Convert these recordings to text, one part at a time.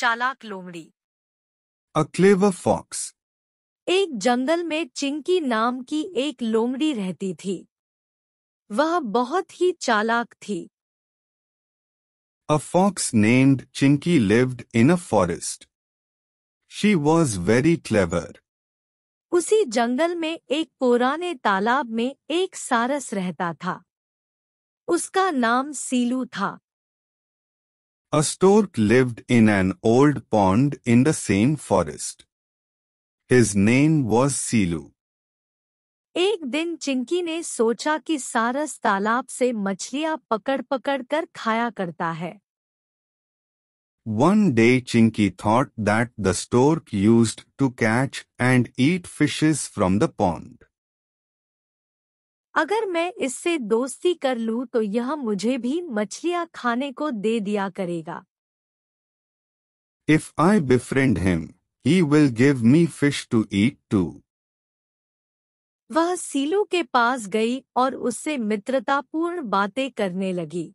चालाक लोमड़ी a clever fox एक जंगल में चिंकी नाम की एक लोमड़ी रहती थी वह बहुत ही चालाक थी a fox named Chinki lived in a forest she was very clever उसी जंगल में एक पुराने तालाब में एक सारस रहता था उसका नाम सीलू था A stork lived in an old pond in the same forest. His name was Silu. एक दिन चिंकी ने सोचा कि सारस तालाब से मछलियां पकड़ पकड़ कर खाया करता है One day Chinky thought that the stork used to catch and eat fishes from the pond. अगर मैं इससे दोस्ती कर लूं तो यह मुझे भी मछलियां खाने को दे दिया करेगा if I befriend him he will give me fish to eat too वह सीलू के पास गई और उससे मित्रतापूर्ण बातें करने लगी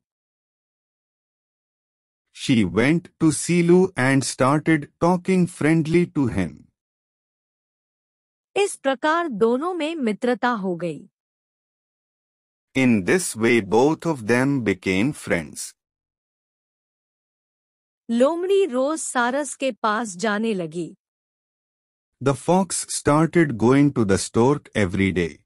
she went to Seelu and started talking friendly to him इस प्रकार दोनों में मित्रता हो गई In this way both of them became friends. The fox started going to the stork every day.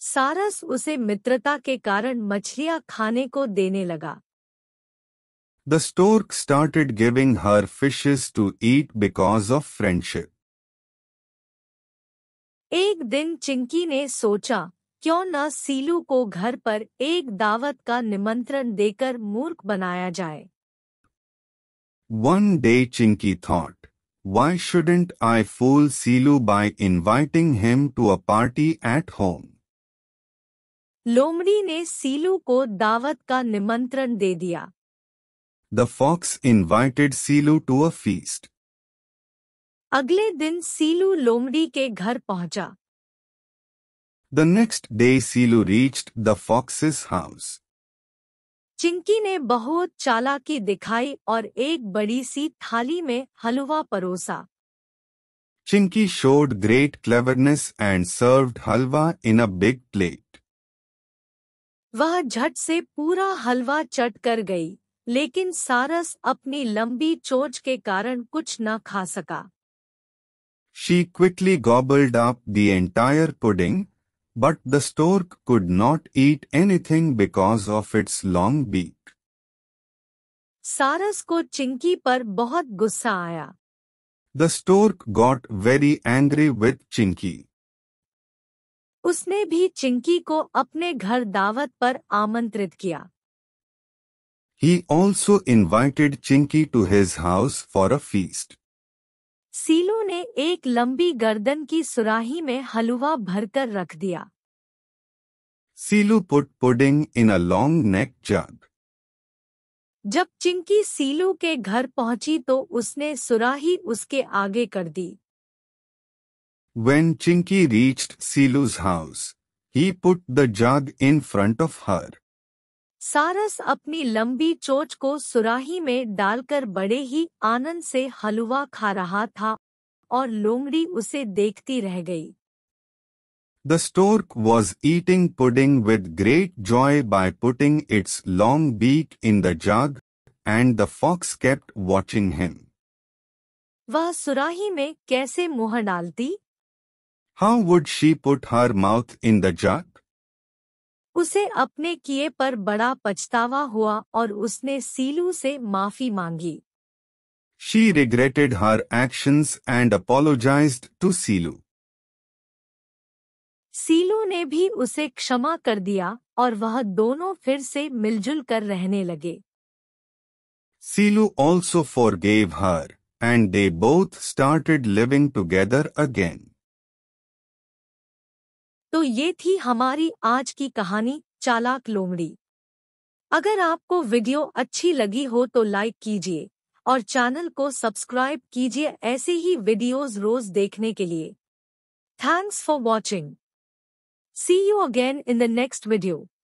Saras उसे मित्रता के कारण मछलियां खाने को देने लगा The stork started giving her fishes to eat because of friendship. एक दिन चिंकी ने सोचा क्यों न सीलू को घर पर एक दावत का निमंत्रण देकर मूर्ख बनाया जाए one day Chinki thought why shouldn't I fool Seelu by inviting him to a party at home लोमड़ी ने सीलू को दावत का निमंत्रण दे दिया the fox invited Seelu to a feast अगले दिन सीलू लोमड़ी के घर पहुंचा the next day Seelu reached the fox's house Chinki ने बहुत चालाकी दिखाई और एक बड़ी सी थाली में हलवा परोसा Chinki showed great cleverness and served halwa in a big plate वह झट से पूरा हलवा चट कर गई लेकिन सारस अपनी लंबी चोच के कारण कुछ न खा सका She quickly gobbled up the entire pudding, but the stork could not eat anything because of its long beak. सारस को चिंकी पर बहुत The stork got very angry with Chinki. Usne भी Chinki ko apne घर दावत par आमंत्रित He also invited Chinki to his house for a feast. सीलू ने एक लंबी गर्दन की सुराही में हलवा भरकर रख दिया Seelu put pudding in a long neck jug जब चिंकी सीलू के घर पहुंची तो उसने सुराही उसके आगे कर दी when Chinki reached Seelu's house he put the jug in front of her सारस अपनी लंबी चोच को सुराही में डालकर बड़े ही आनंद से हलवा खा रहा था और लोमड़ी उसे देखती रह गई the stork was eating pudding with great joy by putting its long beak in the jug and the fox kept watching him वह सुराही में कैसे मुंह डालती how would she put her mouth in the jug उसे अपने किए पर बड़ा पछतावा हुआ और उसने सीलू से माफी मांगी she regretted her action and apologize to Seelu Seelu ने भी उसे क्षमा कर दिया और वह दोनों फिर से मिलजुल कर रहने लगे Seelu also forgave her and they both started living together again तो ये थी हमारी आज की कहानी चालाक लोमड़ी अगर आपको वीडियो अच्छी लगी हो तो लाइक कीजिए और चैनल को सब्सक्राइब कीजिए ऐसे ही वीडियोस रोज देखने के लिए thanks for watching see you again in the next video